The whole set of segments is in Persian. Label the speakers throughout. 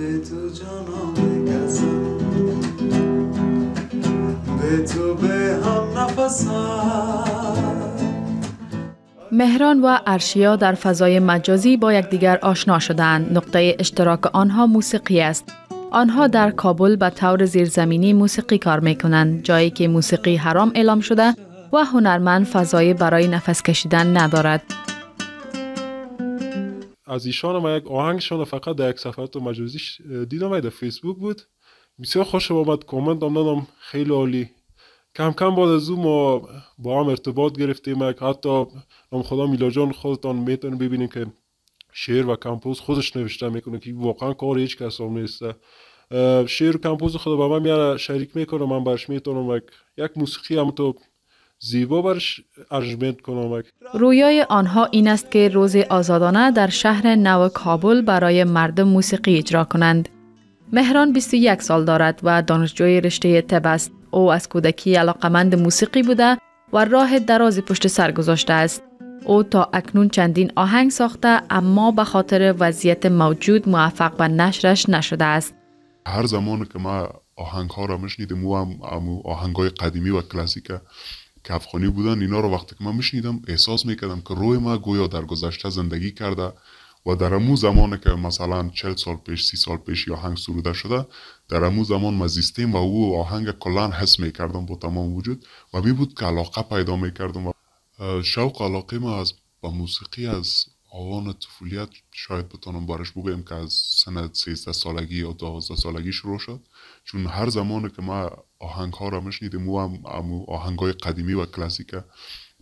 Speaker 1: به
Speaker 2: مهران و ارشیا در فضای مجازی با یکدیگر آشنا شدند. نقطه اشتراک آنها موسیقی است. آنها در کابل به طور زیرزمینی موسیقی کار می کنند جایی که موسیقی حرام اعلام شده و هنرمند فضای برای نفس کشیدن ندارد.
Speaker 1: از ایشان و یک آهنگشان فقط در یک صفحات مجازی دیدم و در فیسبوک بود بسیار خوشم آمد کامنت هم دادم خیلی عالی کم کم بعد از او ما با هم ارتباط گرفتیم حتی نام خدا میلا جان خودتان میتونه ببینیم که شعر و کمپوز خودش نوشته میکنه که واقعا کار هیچ کس هم نیست شعر و کمپوز خود با من میاره شریک میکنه من برش میتونم یک موسیقی هم تو زیبا برش
Speaker 2: رویای آنها این است که روز آزادانه در شهر نو کابل برای مردم موسیقی اجرا کنند. مهران 21 سال دارد و دانشجوی رشته طب است. او از کودکی علاقمند موسیقی بوده و راه دراز پشت سر گذاشته است. او تا اکنون چندین آهنگ ساخته اما به خاطر وضعیت موجود موفق به نشرش نشده است.
Speaker 3: هر زمان که ما آهنگ ها را مشنیدم او هم آهنگ های قدیمی و کلاسیک کفخانی بودن اینا رو وقتی که من میشنیدم احساس میکردم که روی ما گویا در گذشته زندگی کرده و در امو زمانی که مثلا چهل سال پیش سی سال پیش یا آهنگ سروده شده در امو زمان ما زیستیم و او آهنگ کلان حس میکردم با تمام وجود و می بود که علاقه پیدا میکردم و شوق علاقه ما از با موسیقی از آوان طفولیت شاید بتانم بارش بگویم که از سن 13 سالگی یا 12 سالگی شروع شد چون هر زمان که ما آهنگ ها را میشنیدیم و هم آهنگ های قدیمی و کلاسیک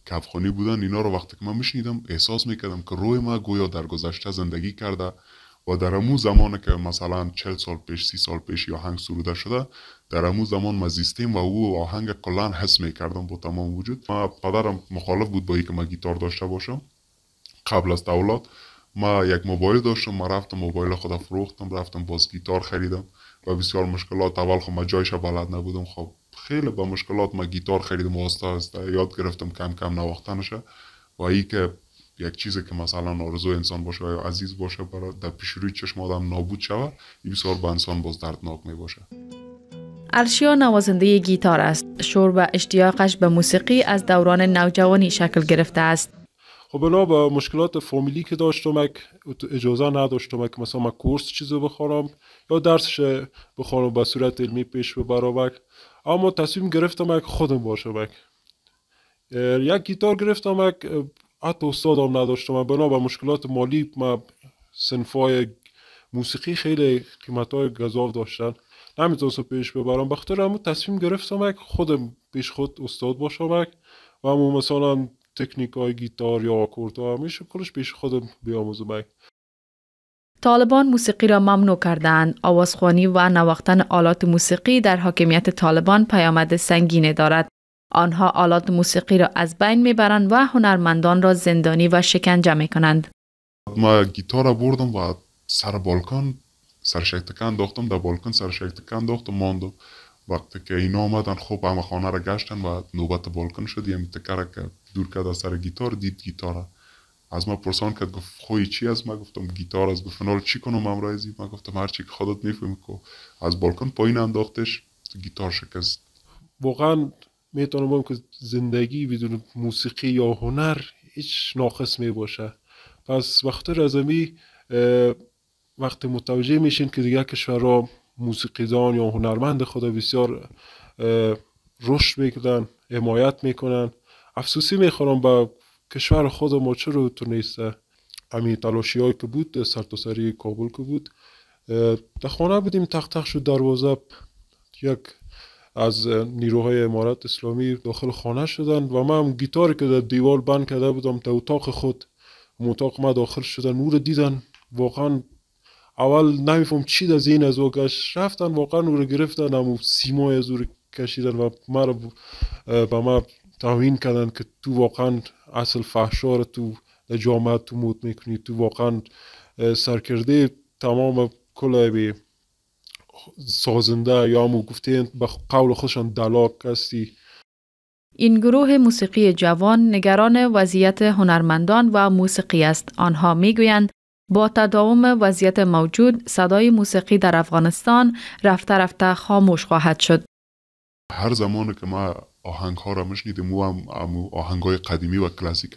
Speaker 3: که بودن اینا رو وقتی که من میشنیدم احساس میکردم که روی ما گویا در گذشته زندگی کرده و در امو زمان که مثلا 40 سال پیش سی سال پیش یا آهنگ سروده شده در امو زمان ما زیستیم و او آهنگ کلان حس میکردم با تمام وجود ما پدرم مخالف بود با که ما گیتار داشته باشم قبل از ما یک موبایل داشتم ما رفتم موبایل خودم فروختم رفتم باز گیتار خریدم و بسیار مشکلات اول خب ما جایش بلد نبودم خب خیلی با مشکلات ما گیتار خریدم هسته هسته یاد گرفتم کم کم نواختنشه و ای که یک چیزی که مثلا آرزو انسان باشه یا عزیز باشه برای در پیش روی چشم آدم نابود شود این بسیار به انسان باز دردناک می باشه
Speaker 2: نوازنده گیتار است شور و اشتیاقش به موسیقی از دوران نوجوانی شکل گرفته است
Speaker 1: خب بنا با مشکلات فامیلی که داشتم اجازه نداشتم که مثلا من کورس چیزو بخورم یا درسش بخورم به صورت علمی پیش ببرم اما تصمیم گرفتم که خودم باشم یک گیتار گرفتم حتی استادم نداشتم بنا به مشکلات مالی ما سنفای موسیقی خیلی قیمت های گذاب داشتن نمیتونستم پیش ببرم بخاطر همون تصمیم گرفتم که خودم پیش خود استاد باشم و همون مثلا تکنیک های گیتار یا آکورد ها همیشه کلش پیش خودم
Speaker 2: طالبان موسیقی را ممنوع کردند. آوازخوانی و نواختن آلات موسیقی در حاکمیت طالبان پیامد سنگینه دارد. آنها آلات موسیقی را از بین میبرند و هنرمندان را زندانی و شکنجه کنند.
Speaker 3: ما گیتار را بردم و سر بالکن سر شکتکن داختم در بالکن سر شکتکن داختم ماندم وقتی که اینا آمدن خوب همه خانه را گشتن و نوبت بالکن شد یه تکره که دور کرد از سر گیتار دید گیتار از ما پرسان کرد گفت خوی چی از ما گفتم گیتار از گفت نال چی کنم امرایزی ما گفتم هر چی که خودت میفهمی که از بالکن پایین انداختش گیتار شکست
Speaker 1: واقعا میتونم بگم که زندگی بدون موسیقی یا هنر هیچ ناقص باشه. پس وقتی رزمی وقتی متوجه میشین که کشور کشورها موسیقیدان یا هنرمند خدا بسیار رشد میکنن حمایت میکنن افسوسی میخورم به کشور خود ما چرا نیسته همین تلاشی های که بود سر تا سری کابل که بود در خانه بودیم تخت تخت شد دروازه یک از نیروهای امارت اسلامی داخل خانه شدن و من گیتاری که در دیوال بند کرده بودم تا اتاق خود اتاق ما داخل شدن نور دیدن واقعا اول نمیفهم چی از این از اوکش رفتن واقعا او رو گرفتن اما سیمای از او رو کشیدن و مرا با ما تاوین کردن که تو واقعا اصل فحشا تو جامعه تو موت میکنی تو واقعا سرکرده تمام کل به سازنده یا مو گفته به قول خودشان دلاک هستی
Speaker 2: این گروه موسیقی جوان نگران وضعیت هنرمندان و موسیقی است. آنها میگویند با تداوم وضعیت موجود صدای موسیقی در افغانستان رفته رفته خاموش خواهد شد.
Speaker 3: هر زمان که ما آهنگ ها را مشنیدم و هم آهنگ های قدیمی و کلاسیک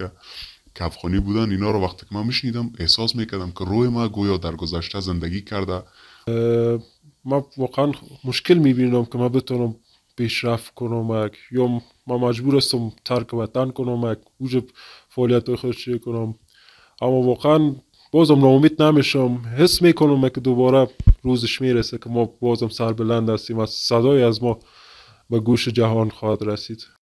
Speaker 3: که افغانی بودن اینا رو وقتی که ما میشنیدم احساس میکردم که روی ما گویا در گذشته زندگی کرده
Speaker 1: ما واقعا مشکل میبینم که ما بتونم پیشرفت کنم یا ما مجبور استم ترک وطن کنم وجب فعالیت های کنم اما واقعا بازم ناامید نمیشم حس میکنم که دوباره روزش میرسه که ما بازم سربلند هستیم و صدای از ما به گوش جهان خواهد رسید